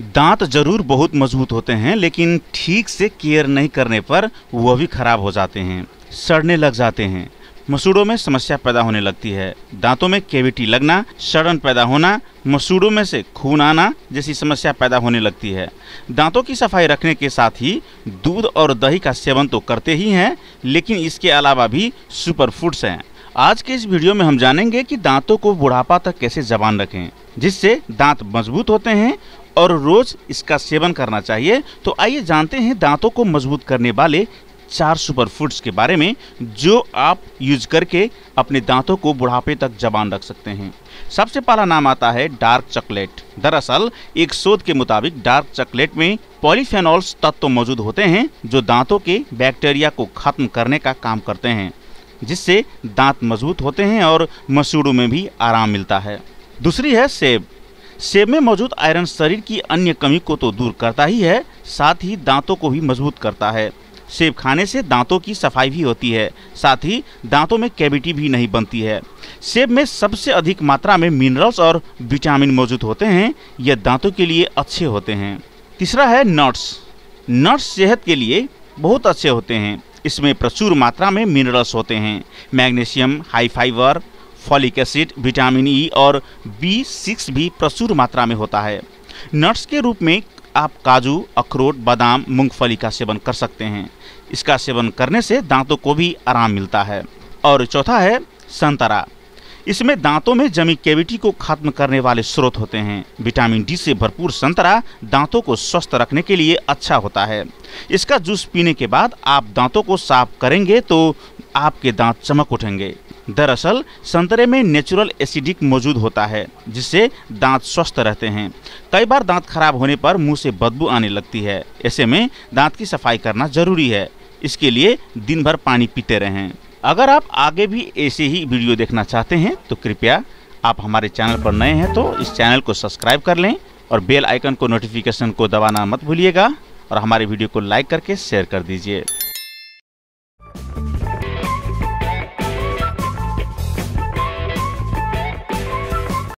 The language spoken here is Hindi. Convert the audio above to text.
दांत जरूर बहुत मजबूत होते हैं लेकिन ठीक से केयर नहीं करने पर वह भी खराब हो जाते हैं सड़ने लग जाते हैं मसूड़ों में समस्या पैदा होने लगती है दांतों में केविटी लगना सड़न पैदा होना मसूड़ों में से खून आना जैसी समस्या पैदा होने लगती है दांतों की सफाई रखने के साथ ही दूध और दही का सेवन तो करते ही हैं लेकिन इसके अलावा भी सुपर फूड्स हैं आज के इस वीडियो में हम जानेंगे कि दांतों को बुढ़ापा तक कैसे जबान रखें जिससे दांत मजबूत होते हैं और रोज इसका सेवन करना चाहिए तो आइए जानते हैं दांतों को मजबूत करने वाले चार सुपर फूड्स के बारे में जो आप यूज करके अपने दांतों को बुढ़ापे तक जबान रख सकते हैं सबसे पहला नाम आता है डार्क चॉकलेट दरअसल एक शोध के मुताबिक डार्क चॉकलेट में पॉलीफेनॉल्स तत्व मौजूद होते हैं जो दांतों के बैक्टीरिया को खत्म करने का काम करते हैं जिससे दांत मजबूत होते हैं और मसूड़ों में भी आराम मिलता है दूसरी है सेब सेब में मौजूद आयरन शरीर की अन्य कमी को तो दूर करता ही है साथ ही दांतों को भी मजबूत करता है सेब खाने से दांतों की सफाई भी होती है साथ ही दांतों में कैविटी भी नहीं बनती है सेब में सबसे अधिक मात्रा में मिनरल्स और विटामिन मौजूद होते हैं यह दांतों के लिए अच्छे होते हैं तीसरा है नट्स नट्स सेहत के लिए बहुत अच्छे होते हैं इसमें प्रचुर मात्रा में मिनरल्स होते हैं magnesium high fibre folic acid vitamin E और बी सिक्स भी प्रचुर मात्रा में होता है नट्स के रूप में आप काजू अखरोट बादाम मूंगफली का सेवन कर सकते हैं इसका सेवन करने से दांतों को भी आराम मिलता है और चौथा है संतरा इसमें दांतों में जमी कैविटी को खत्म करने वाले स्रोत होते हैं विटामिन डी से भरपूर संतरा दांतों को स्वस्थ रखने के लिए अच्छा होता है इसका जूस पीने के बाद आप दांतों को साफ करेंगे तो आपके दांत चमक उठेंगे दरअसल संतरे में नेचुरल एसिडिक मौजूद होता है जिससे दांत स्वस्थ रहते हैं कई बार दांत खराब होने पर मुंह से बदबू आने लगती है ऐसे में दांत की सफाई करना जरूरी है इसके लिए दिन भर पानी पीते रहें अगर आप आगे भी ऐसे ही वीडियो देखना चाहते हैं तो कृपया आप हमारे चैनल पर नए हैं तो इस चैनल को सब्सक्राइब कर लें और बेल आइकन को नोटिफिकेशन को दबाना मत भूलिएगा और हमारे वीडियो को लाइक करके शेयर कर दीजिए